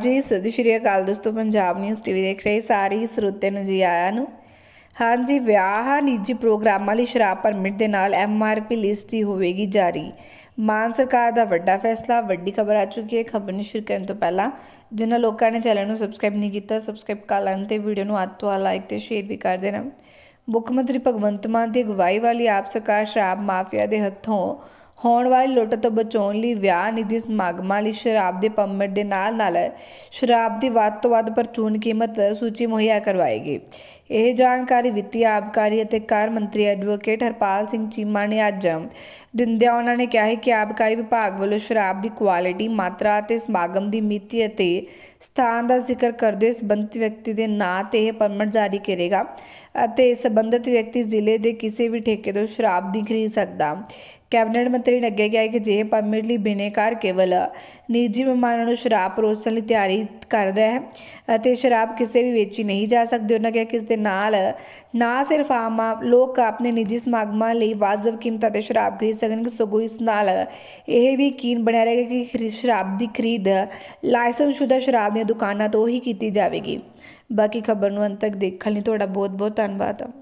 ਜੀ ਸਤਿ ਸ਼੍ਰੀ ਅਕਾਲ ਦੋਸਤੋ ਪੰਜਾਬ ਨਿਊਜ਼ ਟੀਵੀ ਦੇਖ ਰਹੇ ਸਾਰੇ ਸਰੋਤਿਆਂ ਨੂੰ ਜੀ ਆਇਆਂ ਨੂੰ ਹਾਂਜੀ ਵਿਆਹ ਨਿੱਜੀ ਪ੍ਰੋਗਰਾਮਾਂ ਲਈ ਸ਼ਰਾਬ ਪਰਮਿਟ ਦੇ ਨਾਲ ਐਮਆਰਪੀ ਲਿਸਟ ਹੀ ਹੋਵੇਗੀ ਜਾਰੀ ਮਾਨ ਸਰਕਾਰ ਦਾ ਵੱਡਾ ਫੈਸਲਾ ਵੱਡੀ ਖਬਰ ਆ ਚੁੱਕੀ ਹੈ ਖਬਰ ਨੂੰ ਸ਼ੁਰੂ ਕਰਨ ਤੋਂ ਪਹਿਲਾਂ ਜਿਨ੍ਹਾਂ ਲੋਕਾਂ ਨੇ ਚੈਨਲ ਨੂੰ ਸਬਸਕ੍ਰਾਈਬ ਨਹੀਂ ਕੀਤਾ ਸਬਸਕ੍ਰਾਈਬ ਕਰ ਲੈਣ ਤੇ ਵੀਡੀਓ ਨੂੰ ਹੱਥ ਤੋਂ ਲਾਈਕ ਤੇ ਸ਼ੇਅਰ ਵੀ ਕਰ ਦੇਣਾ ਮੁੱਖ ਮੰਤਰੀ ਭਗਵੰਤ ਮਾਨ ਦੀ ਅਗਵਾਈ ਵਾਲੀ ਆਪ ਸਰਕਾਰ ਸ਼ਰਾਬ ਮਾਫੀਆ ਦੇ ਹੱਥੋਂ ਹੋਣ ਵਾਲੀ ਲੁੱਟ ਤੋਂ ਬਚਾਉਣ ਲਈ ਵਿਆਹ ਨਿੱਜੀ ਸਮਾਗਮਾਂ ਲਈ ਸ਼ਰਾਬ ਦੇ ਪੰਮਟ ਦੇ ਨਾਲ-ਨਾਲ ਸ਼ਰਾਬ ਦੀ ਵੱਧ ਤੋਂ ਵੱਧ ਪਰਚੂਨ ਕੀਮਤ ਸੂਚੀ ਮੁਹੱਈਆ ਕਰਵਾਏਗੀ ਇਹ ਜਾਣਕਾਰੀ ਵਿੱਤੀ ਆਬਕਾਰੀ ਅਤੇ ਕਰ ਮੰਤਰੀ ਐਡਵੋਕੇਟ ਹਰਪਾਲ ਸਿੰਘ ਚੀਮਾ ਨੇ ਅੱਜ ਦਿੰਦਿਆ ਉਹਨਾਂ ਨੇ ਕਿਹਾ ਕਿ ਆਬਕਾਰੀ ਵਿਭਾਗ ਵੱਲੋਂ ਸ਼ਰਾਬ ਦੀ ਕੁਆਲਿਟੀ ਮਾਤਰਾ ਅਤੇ ਸਮਾਗਮ ਦੀ ਮਿਤੀ ਅਤੇ ਸਥਾਨ ਦਾ ਜ਼ਿਕਰ ਕਰਦੇ ਸਬੰਧਤ ਵਿਅਕਤੀ ਦੇ ਨਾਂ ਤੇ ਇਹ ਪਰਮਿਟ ਜਾਰੀ ਕਰੇਗਾ ਅਤੇ ਸਬੰਧਤ ਵਿਅਕਤੀ ਜ਼ਿਲ੍ਹੇ ਦੇ ਕਿਸੇ ਵੀ ਠੇਕੇ ਤੋਂ ਸ਼ਰਾਬ ਦੀ ਖਰੀਦ ਸਕਦਾ ਕੈਬਨਿਟ ਮੰਤਰੀ ਨੇ ਅੱਗੇ ਕਿਹਾ ਕਿ ਜੇ ਪਰਮਿਟ ਲਈ ਬਿਨੇਕਾਰ ਕੇਵਲ ਨਿੱਜੀ ਮਹਿਮਾਨਾਂ ਨੂੰ ਸ਼ਰਾਬ ਪਰੋਸਣ ਲਈ ਤਿਆਰੀ ਕਰ ਰਿਹਾ ਹੈ ਅਤੇ ਸ਼ਰਾਬ ਕਿਸੇ ਵੀ ਵੇਚੀ ਨਹੀਂ ਜਾ ਸਕਦੀ ਉਹਨਾਂ ਕਿਹਾ ਕਿ ਇਸ ਦੇ ਨਾਲ ਨਾ ਸਿਰਫ ਆਮ ਲੋਕ ਆਪਣੇ ਨਿੱਜੀ ਸਮਾਗਮਾਂ ਲਈ ਵਾਜਬ ਕੀਮਤਾਂ ਤੇ ਸ਼ਰਾਬ ਖਰੀਦ ਸਕਣਗੇ ਸਗੋਂ ਇਸ ਨਾਲ ਇਹ ਵੀ ਯਕੀਨ ਬਣਿਆ ਰਹੇਗਾ ਕਿ ਸ਼ਰਾਬ ਦੀ ਖਰੀਦ ਲਾਇਸੈਂਸ਼ੁਦਾ ਸ਼ਰਾਬ ਦੀਆਂ ਦੁਕਾਨਾਂ ਤੋਂ ਹੀ ਕੀਤੀ ਜਾਵੇਗੀ ਬਾਕੀ ਖਬਰ ਨੂੰ ਅੰਤ ਤੱਕ ਦੇਖਣ ਲਈ ਤੁਹਾਡਾ ਬਹੁਤ ਬਹੁਤ ਧੰਨਵਾਦ